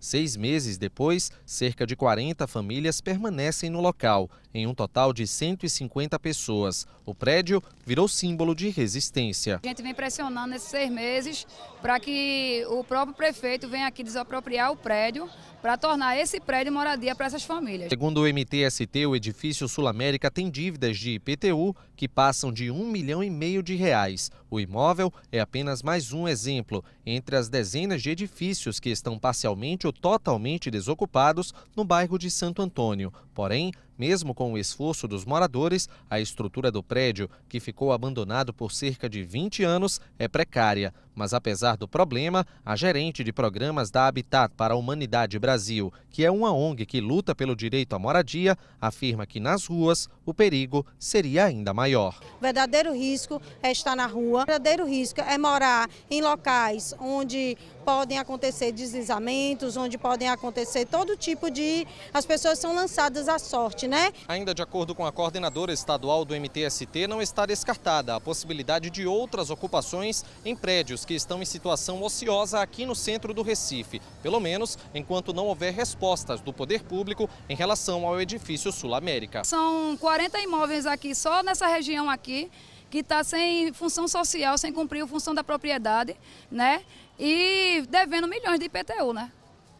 Seis meses depois, cerca de 40 famílias permanecem no local, em um total de 150 pessoas. O prédio virou símbolo de resistência. A gente vem pressionando esses seis meses para que o próprio prefeito venha aqui desapropriar o prédio para tornar esse prédio moradia para essas famílias. Segundo o MTST, o edifício Sul América tem dívidas de IPTU que passam de um milhão e meio de reais. O imóvel é apenas mais um exemplo entre as dezenas de edifícios que estão parcialmente ou totalmente desocupados no bairro de Santo Antônio. Porém, mesmo com o esforço dos moradores, a estrutura do prédio, que ficou abandonado por cerca de 20 anos, é precária. Mas apesar do problema, a gerente de programas da Habitat para a Humanidade Brasil, que é uma ONG que luta pelo direito à moradia, afirma que nas ruas o perigo seria ainda maior. O verdadeiro risco é estar na rua, o verdadeiro risco é morar em locais onde podem acontecer deslizamentos, onde podem acontecer todo tipo de... As pessoas são lançadas à sorte. Né? né? Ainda de acordo com a coordenadora estadual do MTST, não está descartada a possibilidade de outras ocupações em prédios que estão em situação ociosa aqui no centro do Recife, pelo menos enquanto não houver respostas do poder público em relação ao edifício Sul América. São 40 imóveis aqui, só nessa região aqui, que está sem função social, sem cumprir a função da propriedade, né? E devendo milhões de IPTU, né?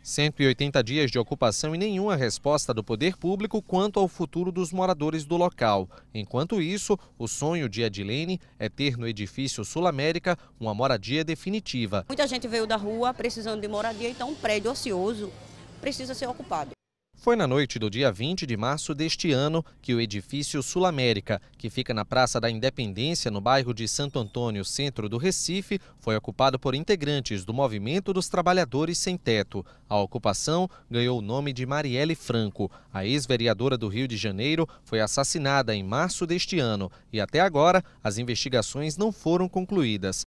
180 dias de ocupação e nenhuma resposta do poder público quanto ao futuro dos moradores do local. Enquanto isso, o sonho de Adilene é ter no edifício Sul América uma moradia definitiva. Muita gente veio da rua precisando de moradia, então um prédio ocioso precisa ser ocupado. Foi na noite do dia 20 de março deste ano que o edifício Sul América, que fica na Praça da Independência, no bairro de Santo Antônio, centro do Recife, foi ocupado por integrantes do Movimento dos Trabalhadores Sem Teto. A ocupação ganhou o nome de Marielle Franco. A ex-vereadora do Rio de Janeiro foi assassinada em março deste ano e até agora as investigações não foram concluídas.